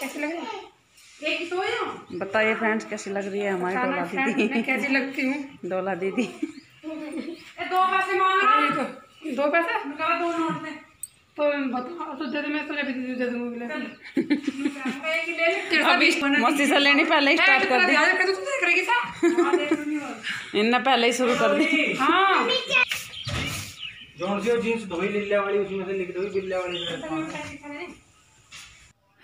कैसी लगी बताइए फ्रेंड्स कैसी लग रही है हमारी डोला दीदी कैसी लगती हूँ डोला दीदी दो पैसे है दो पैसे दो तो बताओ तो मैं तो लेनी पहले ही स्टार्ट कर दी हाँ, पहले ही शुरू कर दी हाँ। वाली उसमें से लिख दो वाली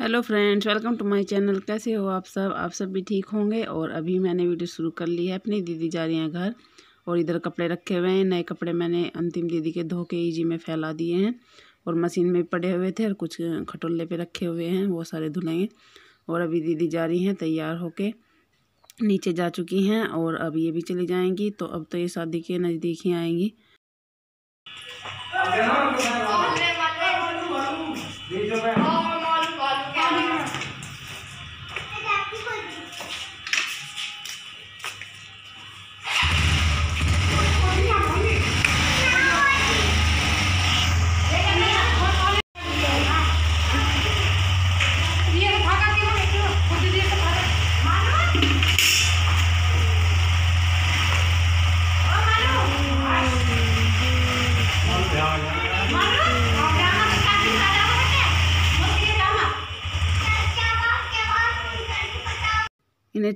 hello friends welcome to my channel कैसे हो आप सब आप सब भी ठीक होंगे और अभी मैंने वीडियो शुरू कर ली है अपनी दीदी जा रही हैं घर और इधर कपड़े रखे हुए हैं नए कपड़े मैंने अंतिम दीदी के धो के ईजी में फैला दिए हैं और मशीन में पड़े हुए थे और कुछ खटोले पे रखे हुए हैं वो सारे धुलेंगे और अभी दीदी जा रही हैं तैयार होके नीचे जा चुकी हैं और अब ये भी चली जाएँगी तो अब तो ये शादी के नज़दीक ही आएँगी जो मैं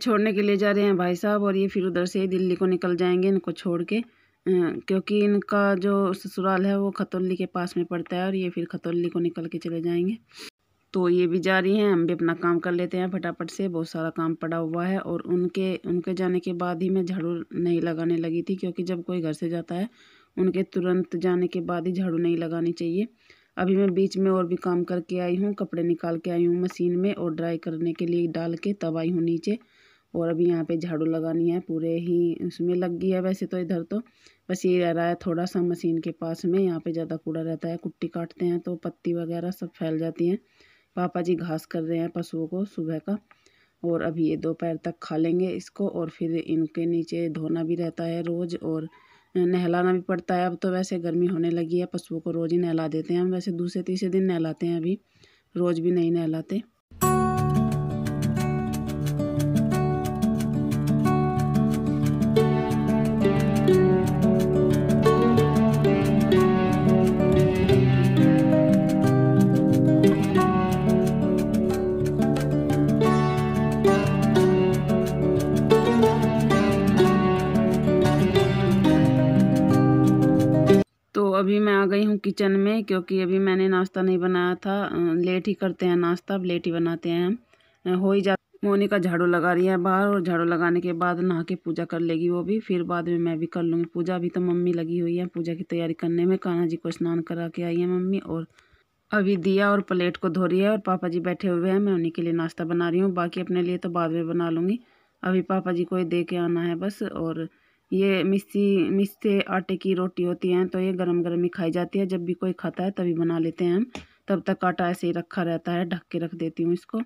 छोड़ने के लिए जा रहे हैं भाई साहब और ये फिर उधर से दिल्ली को निकल जाएंगे इनको छोड़ के क्योंकि इनका जो ससुराल है वो खतौली के पास में पड़ता है और ये फिर खतौली को निकल के चले जाएंगे तो ये भी जा रही हैं हम भी अपना काम कर लेते हैं फटाफट से बहुत सारा काम पड़ा हुआ है और उनके उनके जाने के बाद ही मैं झाड़ू नहीं लगाने लगी थी क्योंकि जब कोई घर से जाता है उनके तुरंत जाने के बाद ही झाड़ू नहीं लगानी चाहिए अभी मैं बीच में और भी काम करके आई हूँ कपड़े निकाल के आई हूँ मशीन में और ड्राई करने के लिए डाल के तब आई हूँ नीचे और अभी यहाँ पे झाड़ू लगानी है पूरे ही उसमें लग गई है वैसे तो इधर तो बस ये रह रहा है थोड़ा सा मशीन के पास में यहाँ पे ज़्यादा कूड़ा रहता है कुट्टी काटते हैं तो पत्ती वगैरह सब फैल जाती हैं पापा जी घास कर रहे हैं पशुओं को सुबह का और अभी ये दोपहर तक खा लेंगे इसको और फिर इनके नीचे धोना भी रहता है रोज़ और नहलाना भी पड़ता है अब तो वैसे गर्मी होने लगी है पशुओं को रोज़ ही नहला देते हैं हम वैसे दूसरे तीसरे दिन नहलाते हैं अभी रोज़ भी नहीं नहलाते तो अभी मैं आ गई हूँ किचन में क्योंकि अभी मैंने नाश्ता नहीं बनाया था लेट ही करते हैं नाश्ता लेट ही बनाते हैं हम हो ही जा मोनिका झाड़ू लगा रही है बाहर और झाड़ू लगाने के बाद नहा के पूजा कर लेगी वो भी फिर बाद में मैं भी कर लूँगी पूजा अभी तो मम्मी लगी हुई है पूजा की तैयारी करने में कान्हा जी को स्नान करा के आई है मम्मी और अभी दिया और प्लेट को धो रही है और पापा जी बैठे हुए हैं मैं उन्हीं के लिए नाश्ता बना रही हूँ बाकी अपने लिए तो बाद में बना लूँगी अभी पापा जी को ये दे के आना है बस और ये मिस्सी मिस्से आटे की रोटी होती हैं तो ये गरम गरम ही खाई जाती है जब भी कोई खाता है तभी बना लेते हैं हम तब तक आटा ऐसे ही रखा रहता है ढक के रख देती हूँ इसको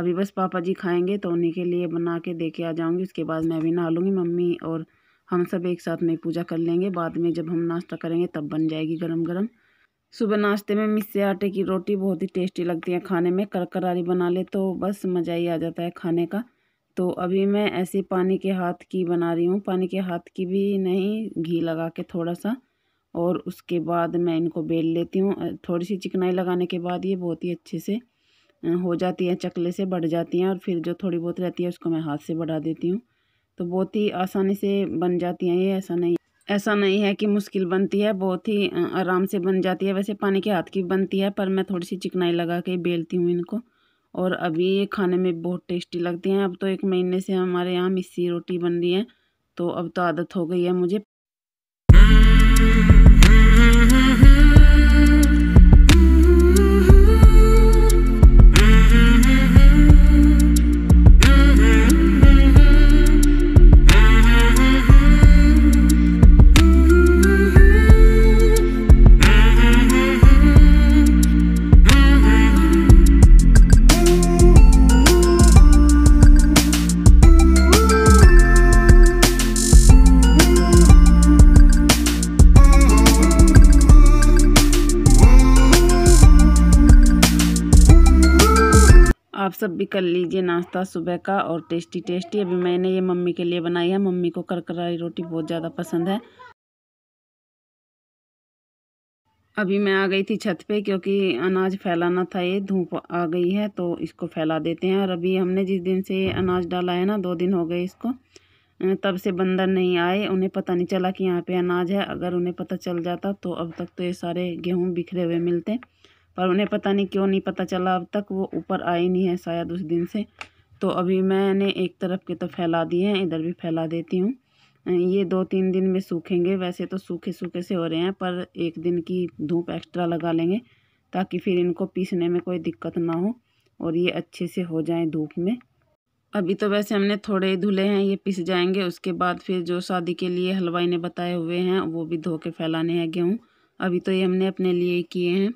अभी बस पापा जी खाएंगे तो उन्हीं के लिए बना के दे के आ जाऊँगी उसके बाद मैं भी नहा लूँगी मम्मी और हम सब एक साथ में पूजा कर लेंगे बाद में जब हम नाश्ता करेंगे तब बन जाएगी गर्म गर्म सुबह नाश्ते में मिस्से आटे की रोटी बहुत ही टेस्टी लगती है खाने में करकरारी बना ले तो बस मज़ा ही आ जाता है खाने का तो अभी मैं ऐसे पानी के हाथ की बना रही हूँ पानी के हाथ की भी नहीं घी लगा के थोड़ा सा और उसके बाद मैं इनको बेल लेती हूँ थोड़ी सी चिकनाई लगाने के बाद ये बहुत ही अच्छे से हो जाती है चकले से बढ़ जाती हैं और फिर जो थोड़ी बहुत रहती है उसको मैं हाथ से बढ़ा देती हूँ तो बहुत ही आसानी से बन जाती हैं ये ऐसा नहीं ऐसा नहीं है कि मुश्किल बनती है बहुत ही आराम से बन जाती है वैसे पानी के हाथ की बनती है पर मैं थोड़ी सी चिकनाई लगा के बेलती हूँ इनको और अभी ये खाने में बहुत टेस्टी लगती हैं अब तो एक महीने से हमारे यहाँ मिस्सी रोटी बन रही है तो अब तो आदत हो गई है मुझे सब भी कर लीजिए नाश्ता सुबह का और टेस्टी टेस्टी अभी मैंने ये मम्मी के लिए बनाई है मम्मी को करकरारी रोटी बहुत ज़्यादा पसंद है अभी मैं आ गई थी छत पे क्योंकि अनाज फैलाना था ये धूप आ गई है तो इसको फैला देते हैं और अभी हमने जिस दिन से अनाज डाला है ना दो दिन हो गए इसको तब से बंदर नहीं आए उन्हें पता नहीं चला कि यहाँ पे अनाज है अगर उन्हें पता चल जाता तो अब तक तो ये सारे गेहूँ बिखरे हुए मिलते पर उन्हें पता नहीं क्यों नहीं पता चला अब तक वो ऊपर आई नहीं है शायद उस दिन से तो अभी मैंने एक तरफ के तो फैला दिए हैं इधर भी फैला देती हूँ ये दो तीन दिन में सूखेंगे वैसे तो सूखे सूखे से हो रहे हैं पर एक दिन की धूप एक्स्ट्रा लगा लेंगे ताकि फिर इनको पीसने में कोई दिक्कत ना हो और ये अच्छे से हो जाएं धूप में अभी तो वैसे हमने थोड़े ही धुले हैं ये पिस जाएंगे उसके बाद फिर जो शादी के लिए हलवाई ने बताए हुए हैं वो भी धो के फैलाने हैं गेहूँ अभी तो ये हमने अपने लिए किए हैं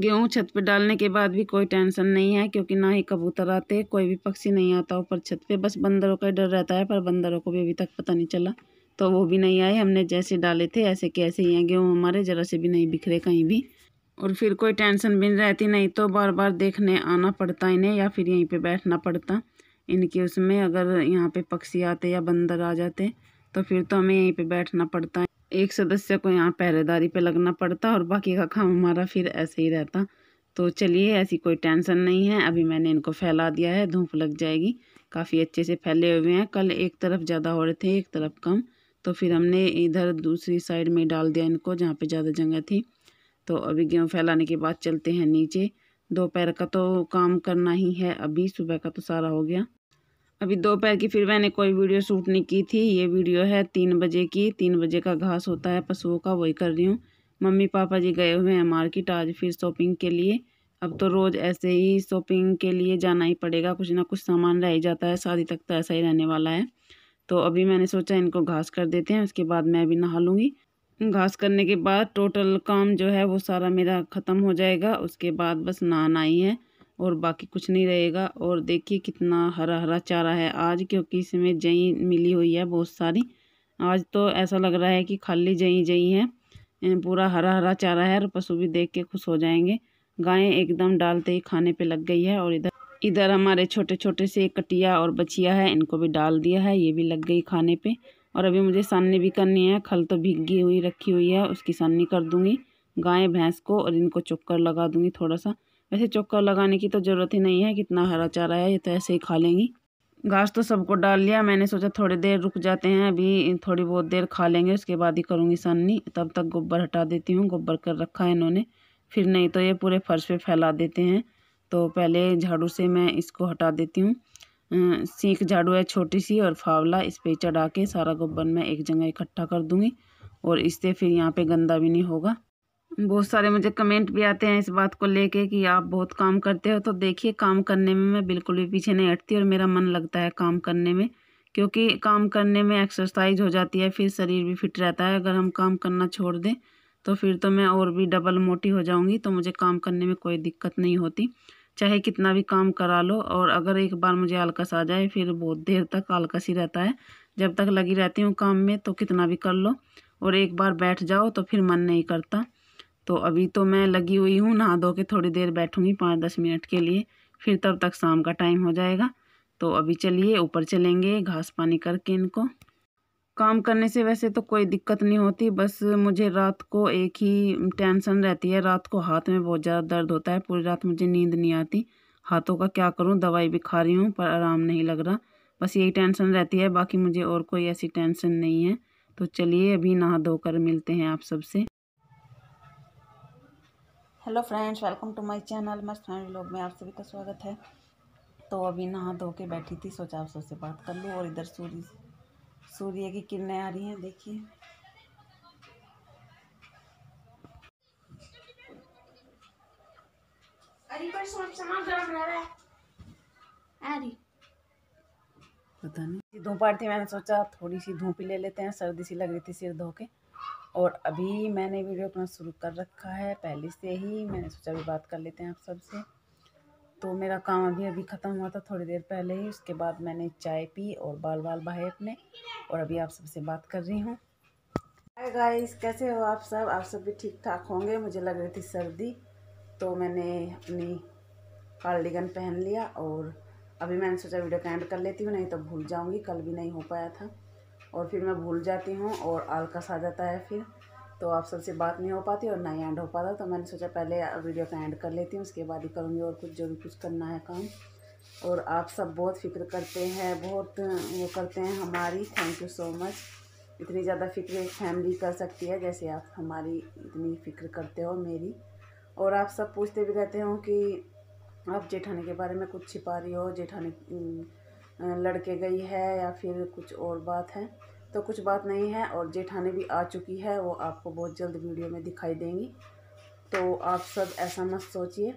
गेहूँ छत पे डालने के बाद भी कोई टेंशन नहीं है क्योंकि ना ही कबूतर आते कोई भी पक्षी नहीं आता ऊपर छत पे बस बंदरों का डर रहता है पर बंदरों को भी अभी तक पता नहीं चला तो वो भी नहीं आए हमने जैसे डाले थे ऐसे कैसे ही हैं गेहूँ हमारे ज़रा से भी नहीं बिखरे कहीं भी और फिर कोई टेंशन भी नहीं रहती नहीं तो बार बार देखने आना पड़ता इन्हें या फिर यहीं पर बैठना पड़ता इनके उसमें अगर यहाँ पर पक्षी आते या बंदर आ जाते तो फिर तो हमें यहीं पर बैठना पड़ता एक सदस्य को यहाँ पहरेदारी पे लगना पड़ता और बाकी का काम हमारा फिर ऐसे ही रहता तो चलिए ऐसी कोई टेंशन नहीं है अभी मैंने इनको फैला दिया है धूप लग जाएगी काफ़ी अच्छे से फैले हुए हैं कल एक तरफ ज़्यादा हो रहे थे एक तरफ कम तो फिर हमने इधर दूसरी साइड में डाल दिया इनको जहाँ पे ज़्यादा जगह थी तो अभी गेहूँ फैलाने के बाद चलते हैं नीचे दोपहर का तो काम करना ही है अभी सुबह का तो सारा हो गया अभी दोपहर की फिर मैंने कोई वीडियो शूट नहीं की थी ये वीडियो है तीन बजे की तीन बजे का घास होता है पशुओं का वही कर रही हूँ मम्मी पापा जी गए हुए हैं मार्केट आज फिर शॉपिंग के लिए अब तो रोज़ ऐसे ही शॉपिंग के लिए जाना ही पड़ेगा कुछ ना कुछ सामान रह ही जाता है शादी तक तो ऐसा ही रहने वाला है तो अभी मैंने सोचा इनको घास कर देते हैं उसके बाद मैं अभी नहा लूँगी घास करने के बाद टोटल काम जो है वो सारा मेरा ख़त्म हो जाएगा उसके बाद बस नहाना ही है और बाकी कुछ नहीं रहेगा और देखिए कितना हरा हरा चारा है आज क्योंकि इसमें जई मिली हुई है बहुत सारी आज तो ऐसा लग रहा है कि खाली जई जई है पूरा हरा हरा चारा है और पशु भी देख के खुश हो जाएंगे गायें एकदम डालते ही खाने पे लग गई है और इधर इधर हमारे छोटे छोटे से कटिया और बछिया है इनको भी डाल दिया है ये भी लग गई खाने पे और अभी मुझे सानी भी करनी है खल तो भीगी हुई रखी हुई है उसकी सानी कर दूँगी गाय भैंस को और इनको चुक्कर लगा दूँगी थोड़ा सा वैसे चौका लगाने की तो ज़रूरत ही नहीं है कितना हरा चारा है ये तो ऐसे ही खा लेंगी घास तो सबको डाल लिया मैंने सोचा थोड़ी देर रुक जाते हैं अभी थोड़ी बहुत देर खा लेंगे उसके बाद ही करूँगी सन्नी तब तक गोबर हटा देती हूँ गोबर कर रखा है इन्होंने फिर नहीं तो ये पूरे फर्श पे फैला देते हैं तो पहले झाड़ू से मैं इसको हटा देती हूँ सीख झाड़ू है छोटी सी और फावला इस पर चढ़ा के सारा गोबर मैं एक जगह इकट्ठा कर दूँगी और इससे फिर यहाँ पर गंदा भी नहीं होगा बहुत सारे मुझे कमेंट भी आते हैं इस बात को लेके कि आप बहुत काम करते हो तो देखिए काम करने में मैं बिल्कुल भी पीछे नहीं हटती और मेरा मन लगता है काम करने में क्योंकि काम करने में एक्सरसाइज हो जाती है फिर शरीर भी फिट रहता है अगर हम काम करना छोड़ दें तो फिर तो मैं और भी डबल मोटी हो जाऊंगी तो मुझे काम करने में कोई दिक्कत नहीं होती चाहे कितना भी काम करा लो और अगर एक बार मुझे आलकस आ जाए फिर बहुत देर तक आलकस ही रहता है जब तक लगी रहती हूँ काम में तो कितना भी कर लो और एक बार बैठ जाओ तो फिर मन नहीं करता तो अभी तो मैं लगी हुई हूँ नहा धो के थोड़ी देर बैठूँगी पाँच दस मिनट के लिए फिर तब तक शाम का टाइम हो जाएगा तो अभी चलिए ऊपर चलेंगे घास पानी करके इनको काम करने से वैसे तो कोई दिक्कत नहीं होती बस मुझे रात को एक ही टेंशन रहती है रात को हाथ में बहुत ज़्यादा दर्द होता है पूरी रात मुझे नींद नहीं आती हाथों का क्या करूँ दवाई भी खा रही हूँ पर आराम नहीं लग रहा बस यही टेंशन रहती है बाकी मुझे और कोई ऐसी टेंशन नहीं है तो चलिए अभी नहा धोकर मिलते हैं आप सबसे hello friends welcome to my channel मस्त फैमिली लोग में आप सभी का स्वागत है तो अभी नहा धो के बैठी थी सोचा आप सबसे बात कर लूँ और इधर सूर्य सूर्य की किरणें आ रही हैं देखिए पता नहीं धूप आ रही थी मैंने सोचा थोड़ी सी धूप ही ले लेते हैं सर्दी सी लग रही थी सिर धो के और अभी मैंने वीडियो अपना शुरू कर रखा है पहले से ही मैंने सोचा भी बात कर लेते हैं आप सबसे तो मेरा काम अभी अभी ख़त्म हुआ था थोड़ी देर पहले ही उसके बाद मैंने चाय पी और बाल बाल बहाए अपने और अभी आप सबसे बात कर रही हूँ हाय गाइस कैसे हो आप सब आप सब भी ठीक ठाक होंगे मुझे लग रही थी सर्दी तो मैंने अपनी कार्डिगन पहन लिया और अभी मैंने सोचा वीडियो का एंड कर लेती हूँ नहीं तो भूल जाऊँगी कल भी नहीं हो पाया था और फिर मैं भूल जाती हूँ और आलकस आ जाता है फिर तो आप सबसे बात नहीं हो पाती और ना ही एंड हो पाता तो मैंने सोचा पहले वीडियो का एंड कर लेती हूँ उसके बाद ही करूँगी और कुछ जो भी कुछ करना है काम और आप सब बहुत फिक्र करते हैं बहुत वो करते हैं हमारी थैंक यू सो मच इतनी ज़्यादा फिक्र फैमिली कर सकती है जैसे आप हमारी इतनी फिक्र करते हो मेरी और आप सब पूछते भी रहते हो कि आप जेठाने के बारे में कुछ छिपा रही हो जेठाने लड़के गई है या फिर कुछ और बात है तो कुछ बात नहीं है और जेठाने भी आ चुकी है वो आपको बहुत जल्द वीडियो में दिखाई देंगी तो आप सब ऐसा मत सोचिए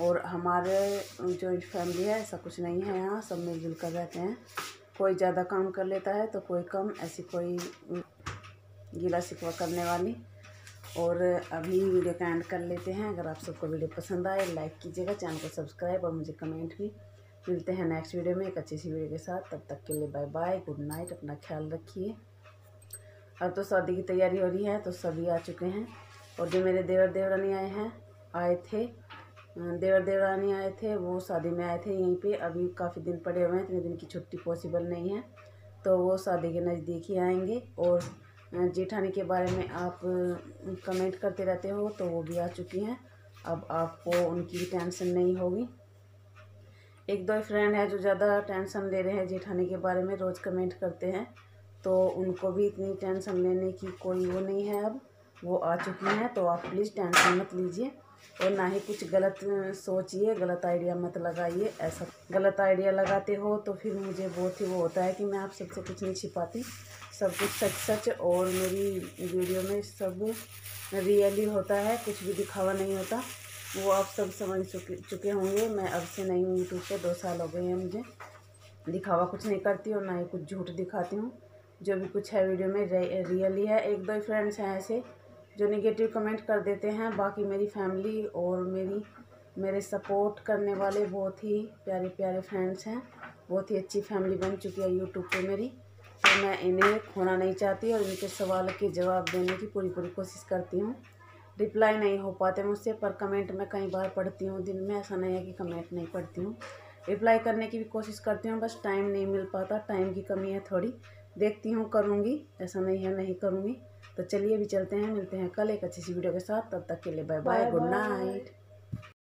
और हमारे जॉइंट फैमिली है ऐसा कुछ नहीं है यहाँ सब मिलजुल कर रहते हैं कोई ज़्यादा काम कर लेता है तो कोई कम ऐसी कोई गीला शिकवा करने वाली और अभी वीडियो का एंड कर लेते हैं अगर आप सबको वीडियो पसंद आए लाइक कीजिएगा चैनल को सब्सक्राइब और मुझे कमेंट भी मिलते हैं नेक्स्ट वीडियो में एक अच्छी सी वीडियो के साथ तब तक के लिए बाय बाय गुड नाइट अपना ख्याल रखिए अब तो शादी की तैयारी हो रही है तो सभी आ चुके हैं और जो मेरे देवर देवरानी आए हैं आए थे अं, देवर देवरानी आए थे वो शादी में आए थे यहीं पे अभी काफ़ी दिन पड़े हुए हैं इतने दिन की छुट्टी पॉसिबल नहीं है तो वो शादी के नज़दीक ही आएंगे और अं, जेठानी के बारे में आप कमेंट अं, करते रहते हो तो वो भी आ चुकी हैं अब आपको उनकी टेंशन नहीं होगी एक दो फ्रेंड है जो ज़्यादा टेंशन ले रहे हैं जेठानी के बारे में रोज़ कमेंट करते हैं तो उनको भी इतनी टेंशन लेने की कोई वो नहीं है अब वो आ चुकी हैं तो आप प्लीज़ टेंशन मत लीजिए और ना ही कुछ गलत सोचिए गलत आइडिया मत लगाइए ऐसा गलत आइडिया लगाते हो तो फिर मुझे बहुत ही वो होता है कि मैं आप सबसे कुछ नहीं छिपाती सब कुछ सच सच और मेरी वीडियो में सब रियली होता है कुछ भी दिखावा नहीं होता वो आप सब समझ चुके चुके होंगे मैं अब से नहीं हूँ यूट्यूब पर दो साल हो गए हैं मुझे दिखावा कुछ नहीं करती और ना ही कुछ झूठ दिखाती हूँ जो भी कुछ है वीडियो में रे रियली है एक दो फ्रेंड्स हैं ऐसे जो निगेटिव कमेंट कर देते हैं बाकी मेरी फैमिली और मेरी मेरे सपोर्ट करने वाले बहुत ही प्यारे प्यारे फ्रेंड्स हैं बहुत ही अच्छी फैमिली बन चुकी है यूट्यूब पे मेरी तो मैं इन्हें खोना नहीं चाहती और इनके सवाल के जवाब देने की पूरी पूरी कोशिश करती हूँ रिप्लाई नहीं हो पाते मुझसे पर कमेंट मैं कई बार पढ़ती हूँ दिन में ऐसा नहीं है कि कमेंट नहीं पढ़ती हूँ रिप्लाई करने की भी कोशिश करती हूँ बस टाइम नहीं मिल पाता टाइम की कमी है थोड़ी देखती हूँ करूँगी ऐसा नहीं है नहीं करूँगी तो चलिए भी चलते हैं मिलते हैं कल एक अच्छी सी वीडियो के साथ तब तक के लिए बाय बाय गुड नाइट